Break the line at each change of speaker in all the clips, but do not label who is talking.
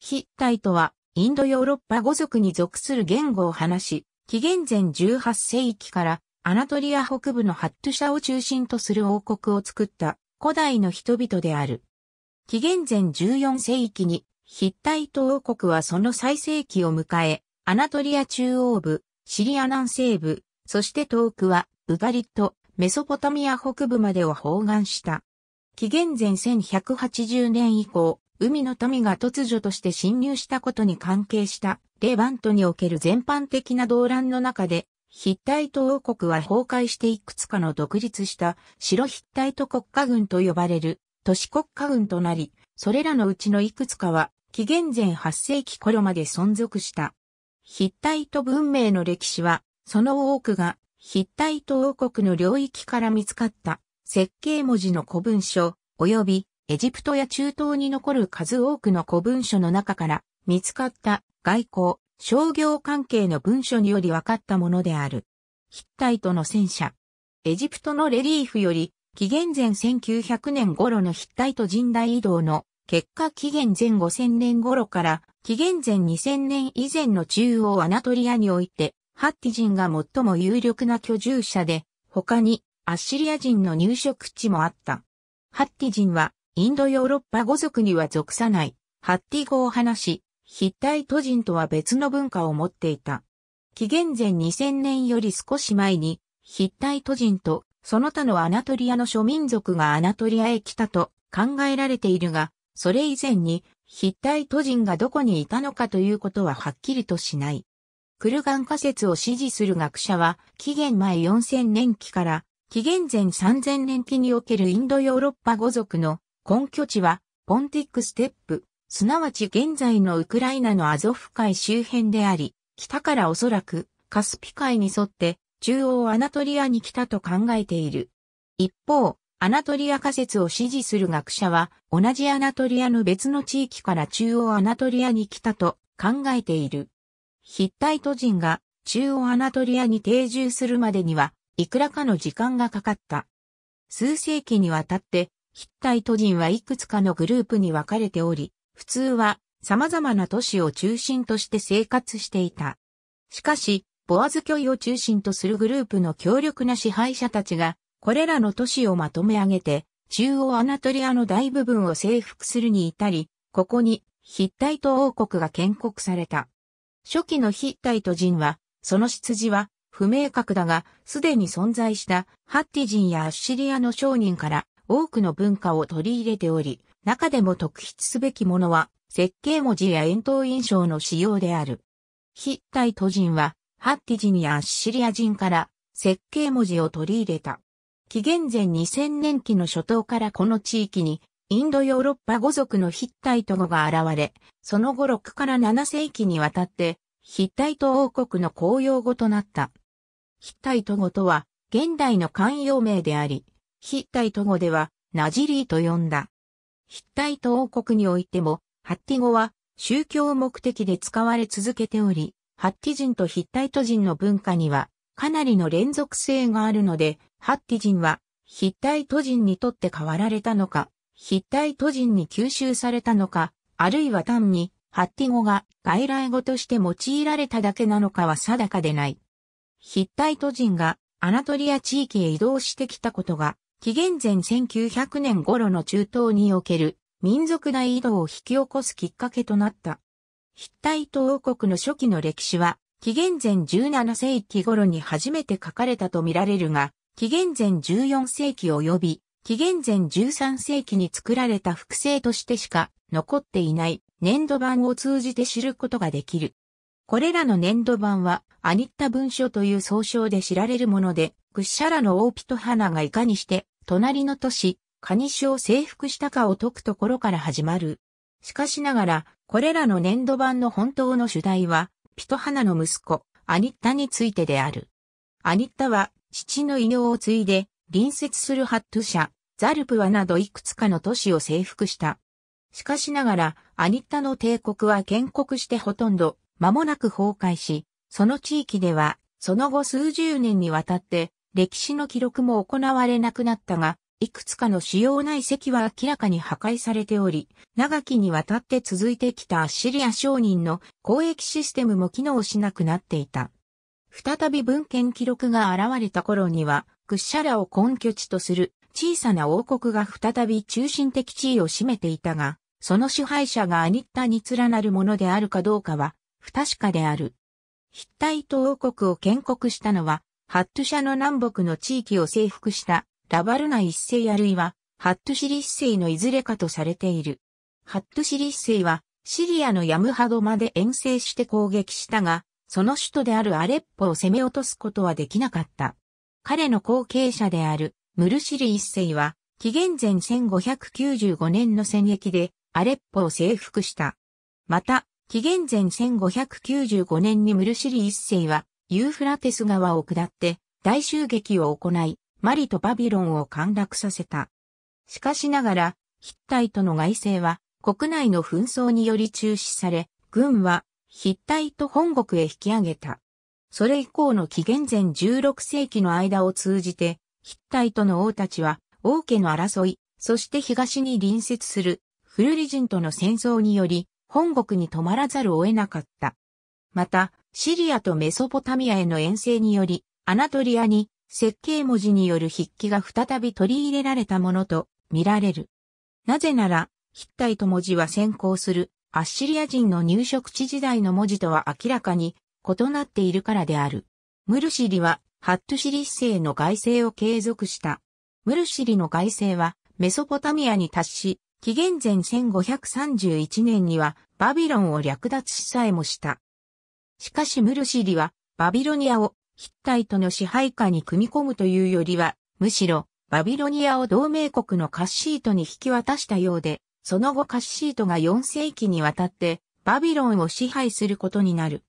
ヒッタイトは、インドヨーロッパ語族に属する言語を話し、紀元前18世紀から、アナトリア北部のハット社を中心とする王国を作った古代の人々である。紀元前14世紀に、ヒッタイト王国はその最盛期を迎え、アナトリア中央部、シリア南西部、そして遠くは、ウガリット、メソポタミア北部までを包含した。紀元前1180年以降、海の民が突如として侵入したことに関係したレバントにおける全般的な動乱の中で、ヒッタイト王国は崩壊していくつかの独立した白ヒッタイト国家軍と呼ばれる都市国家軍となり、それらのうちのいくつかは紀元前8世紀頃まで存続した。ヒッタイト文明の歴史は、その多くがヒッタイト王国の領域から見つかった設計文字の古文書及びエジプトや中東に残る数多くの古文書の中から見つかった外交、商業関係の文書により分かったものである。ヒッタイトの戦車。エジプトのレリーフより、紀元前1900年頃のヒッタイト人代移動の結果紀元前5000年頃から紀元前2000年以前の中央アナトリアにおいて、ハッティ人が最も有力な居住者で、他にアッシリア人の入植地もあった。ハッティ人はインドヨーロッパ語族には属さない、ハッティ語を話し、ヒッタイト人とは別の文化を持っていた。紀元前2000年より少し前に、ヒッタイト人とその他のアナトリアの諸民族がアナトリアへ来たと考えられているが、それ以前にヒッタイト人がどこにいたのかということははっきりとしない。クルガン仮説を支持する学者は、紀元前4000年期から紀元前3000年期におけるインドヨーロッパ語族の根拠地は、ポンティックステップ、すなわち現在のウクライナのアゾフ海周辺であり、北からおそらくカスピ海に沿って中央アナトリアに来たと考えている。一方、アナトリア仮説を支持する学者は、同じアナトリアの別の地域から中央アナトリアに来たと考えている。ヒッタイト人が中央アナトリアに定住するまでには、いくらかの時間がかかった。数世紀にわたってヒッタイト人はいくつかのグループに分かれており、普通は様々な都市を中心として生活していた。しかし、ボアズョイを中心とするグループの強力な支配者たちが、これらの都市をまとめ上げて、中央アナトリアの大部分を征服するに至り、ここにヒッタイト王国が建国された。初期のヒッタイト人は、その出自は不明確だが、すでに存在したハッティ人やアッシリアの商人から多くの文化を取り入れており、中でも特筆すべきものは、設計文字や円筒印象の使用である。ヒッタイト人は、ハッティ人やアッシリア人から設計文字を取り入れた。紀元前2000年期の初頭からこの地域に、インドヨーロッパ語族のヒッタイト語が現れ、その後6から7世紀にわたって、ヒッタイト王国の公用語となった。ヒッタイト語とは、現代の慣用名であり、ヒッタイト語ではナジリーと呼んだ。ヒッタイト王国においても、ハッティ語は宗教目的で使われ続けており、ハッティ人とヒッタイト人の文化にはかなりの連続性があるので、ハッティ人はヒッタイト人にとって変わられたのか、ヒッタイト人に吸収されたのか、あるいは単にハッティ語が外来語として用いられただけなのかは定かでない。ヒッタイト人がアナトリア地域へ移動してきたことが紀元前1900年頃の中東における民族大移動を引き起こすきっかけとなった。ヒッタイト王国の初期の歴史は、紀元前17世紀頃に初めて書かれたとみられるが、紀元前14世紀及び、紀元前13世紀に作られた複製としてしか残っていない粘土版を通じて知ることができる。これらの粘土版は、アニッタ文書という総称で知られるもので、クッシャラの王ハ花がいかにして、隣の都市、カニシを征服したかを解くところから始まる。しかしながら、これらの粘土版の本当の主題は、ピトハナの息子、アニッタについてである。アニッタは、父の異業を継いで、隣接するハット社、ザルプワなどいくつかの都市を征服した。しかしながら、アニッタの帝国は建国してほとんど、間もなく崩壊し、その地域では、その後数十年にわたって、歴史の記録も行われなくなったが、いくつかの主要な遺跡は明らかに破壊されており、長きにわたって続いてきたアッシリア商人の交易システムも機能しなくなっていた。再び文献記録が現れた頃には、クッシャラを根拠地とする小さな王国が再び中心的地位を占めていたが、その支配者がアニッタに連なるものであるかどうかは不確かである。ヒッタイト王国を建国したのはハットャの南北の地域を征服したラバルナ一世あるいは、ハットシリ一世のいずれかとされている。ハットシリ一世は、シリアのヤムハドまで遠征して攻撃したが、その首都であるアレッポを攻め落とすことはできなかった。彼の後継者であるムルシリ一世は、紀元前1595年の戦役でアレッポを征服した。また、紀元前1595年にムルシリ一世はユーフラテス川を下って大襲撃を行い、マリとバビロンを陥落させた。しかしながら、ヒッタイトの外政は国内の紛争により中止され、軍はヒッタイト本国へ引き上げた。それ以降の紀元前16世紀の間を通じて、ヒッタイトの王たちは王家の争い、そして東に隣接するフルリ人との戦争により、本国に止まらざるを得なかった。また、シリアとメソポタミアへの遠征により、アナトリアに設計文字による筆記が再び取り入れられたものと見られる。なぜなら、ヒッタイト文字は先行するアッシリア人の入植地時代の文字とは明らかに異なっているからである。ムルシリはハットシリ姿勢の外勢を継続した。ムルシリの外勢はメソポタミアに達し、紀元前1531年にはバビロンを略奪しさえもした。しかしムルシリは、バビロニアをヒッタイトの支配下に組み込むというよりは、むしろ、バビロニアを同盟国のカッシートに引き渡したようで、その後カッシートが4世紀にわたって、バビロンを支配することになる。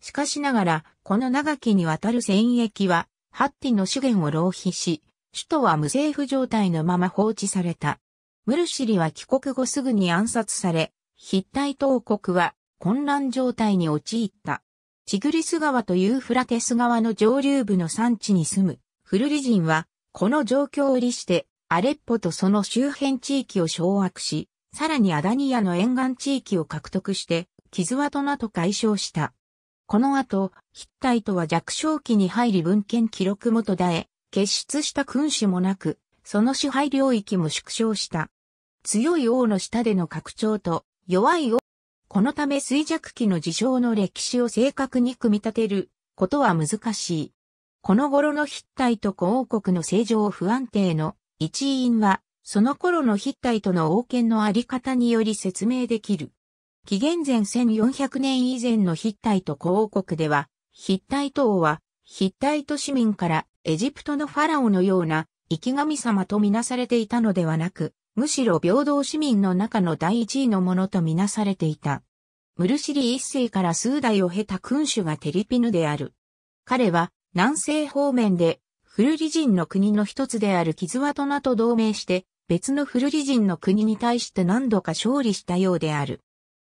しかしながら、この長きにわたる戦役は、ハッティの資源を浪費し、首都は無政府状態のまま放置された。ムルシリは帰国後すぐに暗殺され、ヒッタイト王国は混乱状態に陥った。チグリス川とユーフラテス川の上流部の産地に住むフルリ人は、この状況を利して、アレッポとその周辺地域を掌握し、さらにアダニアの沿岸地域を獲得して、キズワトナと解消した。この後、ヒッタイトは弱小期に入り文献記録も途絶え、結出した君主もなく、その支配領域も縮小した。強い王の下での拡張と、弱い王このため衰弱期の事象の歴史を正確に組み立てることは難しい。この頃のヒッタイト古王国の正常不安定の一因は、その頃のヒッタイトの王権のあり方により説明できる。紀元前1400年以前のヒッタイト古王国では、ヒッタイト王は、ヒッタイト市民からエジプトのファラオのような生き神様とみなされていたのではなく、むしろ平等市民の中の第一位のものとみなされていた。ムルシリ一世から数代を経た君主がテリピヌである。彼は南西方面でフルリ人の国の一つであるキズワトナと同盟して別のフルリ人の国に対して何度か勝利したようである。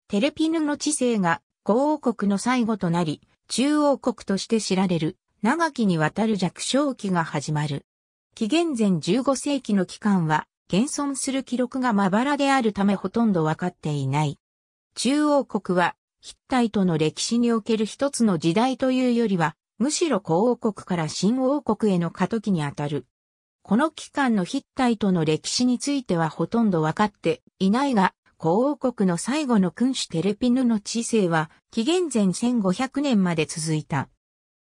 テレピヌの知性が古王国の最後となり、中央国として知られる長きにわたる弱小期が始まる。紀元前15世紀の期間は現存する記録がまばらであるためほとんどわかっていない。中央国は、ヒッタイトの歴史における一つの時代というよりは、むしろ皇王国から新王国への過渡期にあたる。この期間のヒッタイトの歴史についてはほとんどわかっていないが、皇王国の最後の君主テレピヌの治世は、紀元前1500年まで続いた。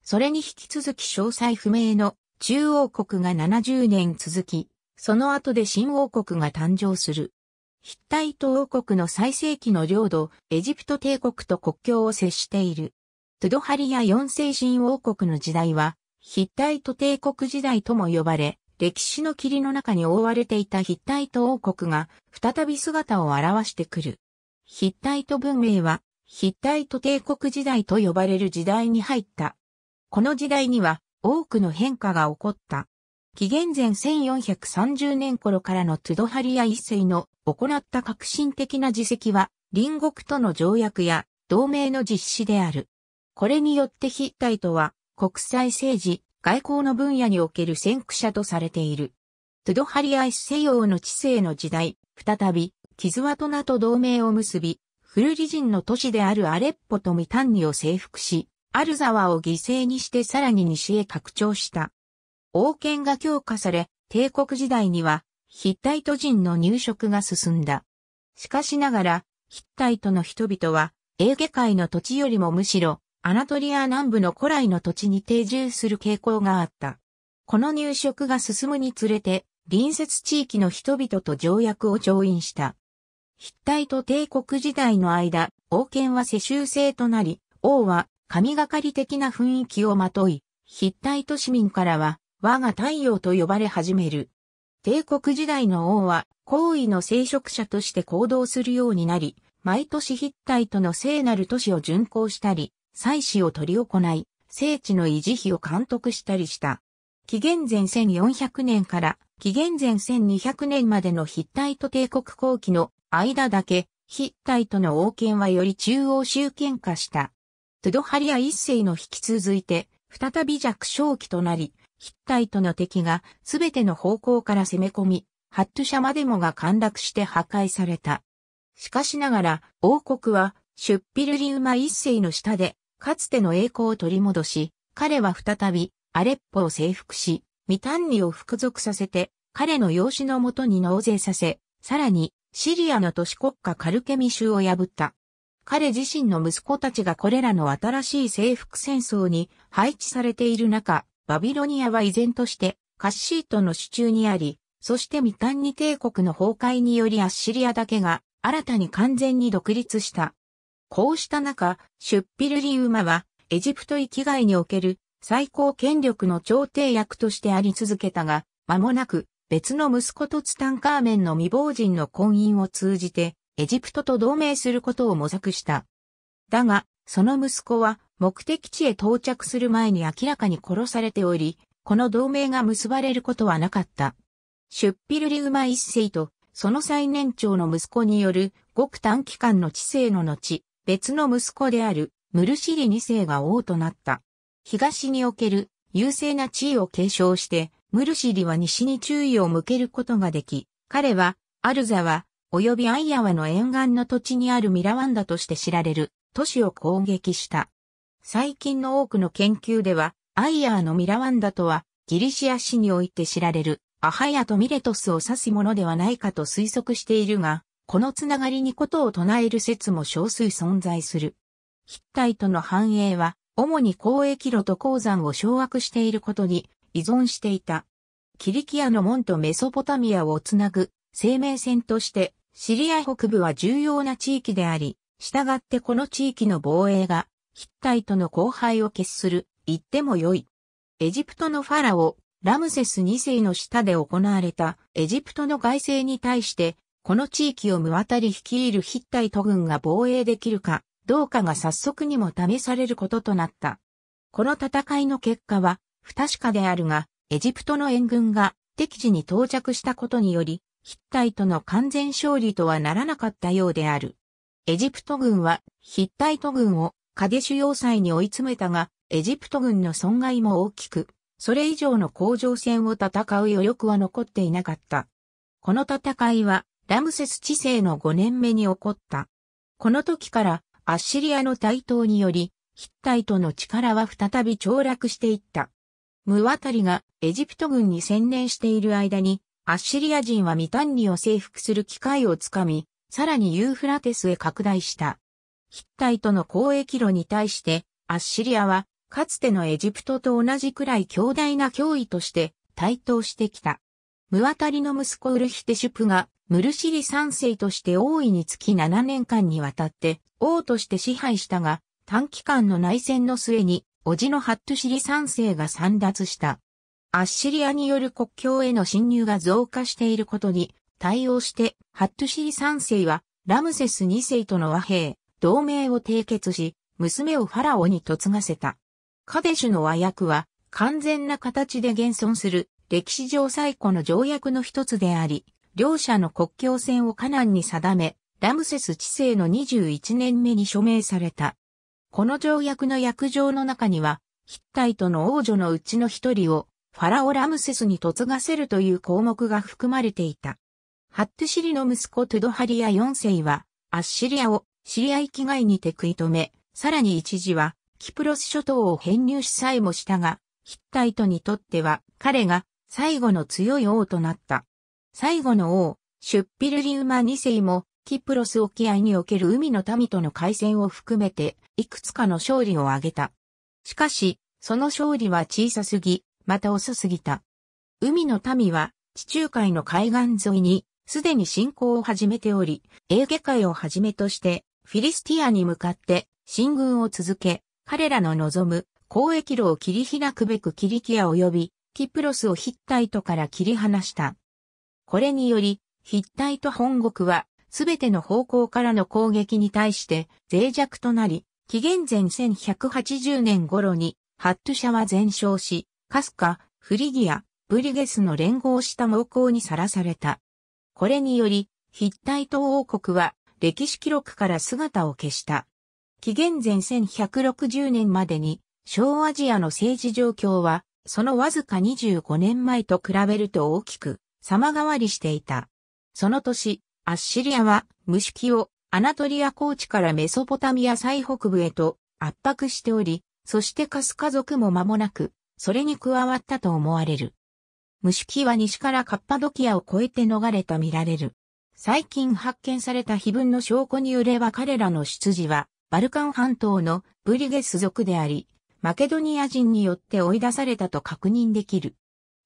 それに引き続き詳細不明の中央国が70年続き、その後で新王国が誕生する。ヒッタイト王国の最盛期の領土、エジプト帝国と国境を接している。トゥドハリや四世新王国の時代は、ヒッタイト帝国時代とも呼ばれ、歴史の霧の中に覆われていたヒッタイト王国が再び姿を現してくる。ヒッタイト文明はヒッタイト帝国時代と呼ばれる時代に入った。この時代には多くの変化が起こった。紀元前1430年頃からのトゥドハリア一世の行った革新的な自責は、隣国との条約や同盟の実施である。これによってヒッタイトは国際政治、外交の分野における先駆者とされている。トゥドハリア一世王の知性の時代、再び、キズワトナと同盟を結び、古リ人の都市であるアレッポとミタンニを征服し、アルザワを犠牲にしてさらに西へ拡張した。王権が強化され、帝国時代には、ヒッタイト人の入植が進んだ。しかしながら、ヒッタイトの人々は、エーゲ海の土地よりもむしろ、アナトリア南部の古来の土地に定住する傾向があった。この入植が進むにつれて、隣接地域の人々と条約を調印した。ヒッタイト帝国時代の間、王権は世襲制となり、王は神がかり的な雰囲気をまとい、ヒッタイト市民からは我が太陽と呼ばれ始める。帝国時代の王は、皇位の聖職者として行動するようになり、毎年筆体との聖なる都市を巡行したり、祭祀を取り行い、聖地の維持費を監督したりした。紀元前1400年から紀元前1200年までのヒッタイト帝国後期の間だけ、ヒッタイトの王権はより中央集権化した。トゥドハリア一世の引き続いて、再び弱小期となり、ヒッタイトの敵がすべての方向から攻め込み、ハットシャマデモが陥落して破壊された。しかしながら、王国は、シュッピルリウマ一世の下で、かつての栄光を取り戻し、彼は再び、アレッポを征服し、ミタンニを服属させて、彼の養子のもとに納税させ、さらに、シリアの都市国家カルケミ州を破った。彼自身の息子たちがこれらの新しい征服戦争に配置されている中、バビロニアは依然としてカッシートの手中にあり、そして未完ニ帝国の崩壊によりアッシリアだけが新たに完全に独立した。こうした中、シュッピルリウマはエジプト域外における最高権力の朝廷役としてあり続けたが、間もなく別の息子とツタンカーメンの未亡人の婚姻を通じてエジプトと同盟することを模索した。だが、その息子は目的地へ到着する前に明らかに殺されており、この同盟が結ばれることはなかった。シュッピルリウマ一世と、その最年長の息子によるごく短期間の知性の後、別の息子であるムルシリ二世が王となった。東における優勢な地位を継承して、ムルシリは西に注意を向けることができ、彼はアルザワ及びアイアワの沿岸の土地にあるミラワンダとして知られる。都市を攻撃した。最近の多くの研究では、アイアーのミラワンダとは、ギリシア史において知られる、アハヤとミレトスを指すものではないかと推測しているが、このつながりにことを唱える説も少数存在する。ヒッタイトの繁栄は、主に交易路と鉱山を掌握していることに依存していた。キリキアの門とメソポタミアをつなぐ生命線として、シリア北部は重要な地域であり、従ってこの地域の防衛が、ヒッタイトの後輩を決する、言ってもよい。エジプトのファラオ、ラムセス2世の下で行われたエジプトの外政に対して、この地域を無渡り率いるヒッタイト軍が防衛できるか、どうかが早速にも試されることとなった。この戦いの結果は、不確かであるが、エジプトの援軍が敵地に到着したことにより、ヒッタイトの完全勝利とはならなかったようである。エジプト軍はヒッタイト軍をカデシュ要塞に追い詰めたが、エジプト軍の損害も大きく、それ以上の工場戦を戦う余力は残っていなかった。この戦いは、ラムセス治世の5年目に起こった。この時から、アッシリアの台頭により、ヒッタイトの力は再び凋落していった。ムワタリがエジプト軍に専念している間に、アッシリア人はミタンニを征服する機会をつかみ、さらにユーフラテスへ拡大した。ヒッタイとの交易路に対して、アッシリアは、かつてのエジプトと同じくらい強大な脅威として台頭してきた。ムワタリの息子ウルヒテシュプが、ムルシリ三世として王位につき7年間にわたって王として支配したが、短期間の内戦の末に、叔父のハットシリ三世が散脱した。アッシリアによる国境への侵入が増加していることに、対応して、ハットシー3世は、ラムセス2世との和平、同盟を締結し、娘をファラオに嫁がせた。カデシュの和訳は、完全な形で現存する、歴史上最古の条約の一つであり、両者の国境線をカナンに定め、ラムセス治世の21年目に署名された。この条約の約定の中には、ヒッタイトの王女のうちの一人を、ファラオ・ラムセスに嫁がせるという項目が含まれていた。ハットシリの息子トゥドハリア4世は、アッシリアをシリア域外にて食い止め、さらに一時は、キプロス諸島を編入しさえもしたが、ヒッタイトにとっては、彼が最後の強い王となった。最後の王、シュッピルリウマ2世も、キプロス沖合における海の民との海戦を含めて、いくつかの勝利を挙げた。しかし、その勝利は小さすぎ、また遅すぎた。海の民は、地中海の海岸沿いにすでに進行を始めており、エーゲ海をはじめとして、フィリスティアに向かって進軍を続け、彼らの望む交易路を切り開くべくキリキア及びキプロスをヒッタイトから切り離した。これにより、ヒッタイト本国はすべての方向からの攻撃に対して脆弱となり、紀元前1180年頃にハットシャは全焼し、カスカ、フリギア、ブリゲスの連合した猛攻にさらされた。これにより、ヒッタイト王国は歴史記録から姿を消した。紀元前1160年までに、小アジアの政治状況は、そのわずか25年前と比べると大きく様変わりしていた。その年、アッシリアは、ムシキをアナトリア高地からメソポタミア最北部へと圧迫しており、そしてカス家族も間もなく、それに加わったと思われる。ムシ器キは西からカッパドキアを越えて逃れた見られる。最近発見された碑文の証拠によれば彼らの出自は、バルカン半島のブリゲス族であり、マケドニア人によって追い出されたと確認できる。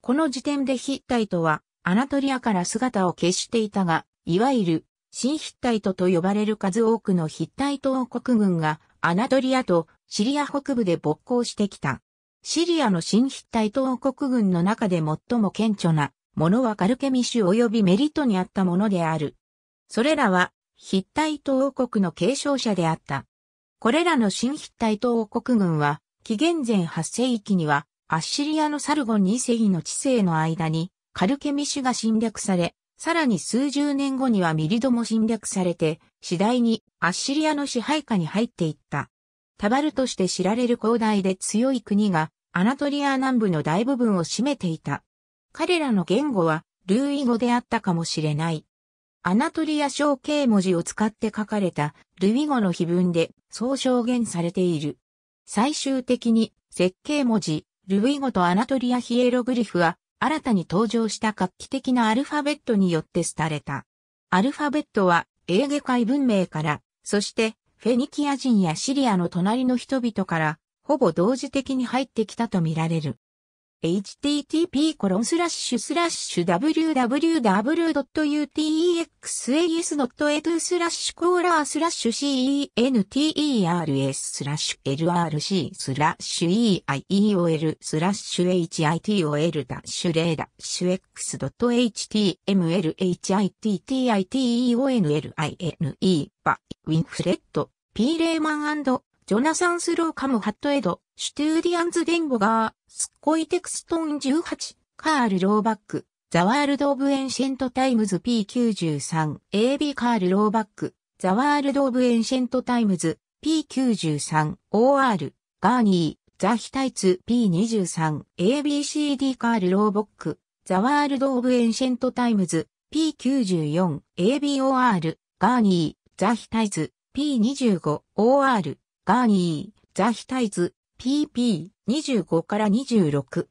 この時点でヒッタイトは、アナトリアから姿を消していたが、いわゆる、新ヒッタイトと呼ばれる数多くのヒッタイト王国軍が、アナトリアとシリア北部で勃興してきた。シリアの新筆体東国軍の中で最も顕著なものはカルケミシュ及びメリトにあったものである。それらは、筆体東国の継承者であった。これらの新筆体東国軍は、紀元前8世紀には、アッシリアのサルゴン2世紀の知性の間に、カルケミシュが侵略され、さらに数十年後にはミリドも侵略されて、次第にアッシリアの支配下に入っていった。タバルとして知られる広大で強い国が、アナトリア南部の大部分を占めていた。彼らの言語は、ルーイ語であったかもしれない。アナトリア象形文字を使って書かれたルイ語の碑文でそう証言されている。最終的に設計文字、ルイ語とアナトリアヒエログリフは新たに登場した画期的なアルファベットによって廃れた。アルファベットはエーゲ海文明から、そしてフェニキア人やシリアの隣の人々から、ほぼ同時的に入ってきたとみられる。http://www.utexas.edu スラッシュコーラースラッシュ centers スラッシュ lrc スラッシュ eiol スラッシュ hitol ダッシュレーダッシュ x.html h i t t i t E. o n l i n e バウィンフレット p レーマンジョナサンスローカムハットエドシュトゥーディアンズデンボガースッコイテクストン18、カール・ローバック、ザ・ワールド・オブ・エンシェント・タイムズ P93、AB カール・ローバック、ザ・ワールド・オブ・エンシェント・タイムズ P93、OR、ガーニー、ザ・ヒタイツ P23、ABCD カール・ローボック、ザ・ワールド・オブ・エンシェント・タイムズ P94、ABOR、ガーニー、ザ・ヒタイツ P25、OR、ガーニー、ザ・ヒタイツ PP25 から 26OR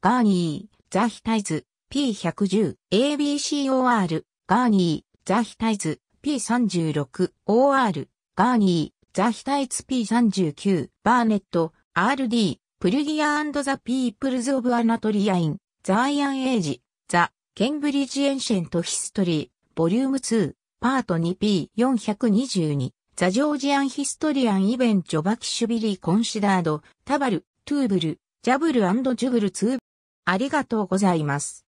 ガーニーザヒタイズ P110ABCOR ガーニーザヒタイズ P36OR ガーニーザヒタイズ P39 バーネット RD プルギアザ・ピープルズ・オブ・アナトリアインザ・アイアン・エイジザ・ケンブリッジ・エンシェント・ヒストリーボリューム2パート 2P422 ザ・ジョージアン・ヒストリアン・イベン・ジョバキシュビリー・コンシダード、タバル、トゥーブル、ジャブルジュブル・ツー。ありがとうございます。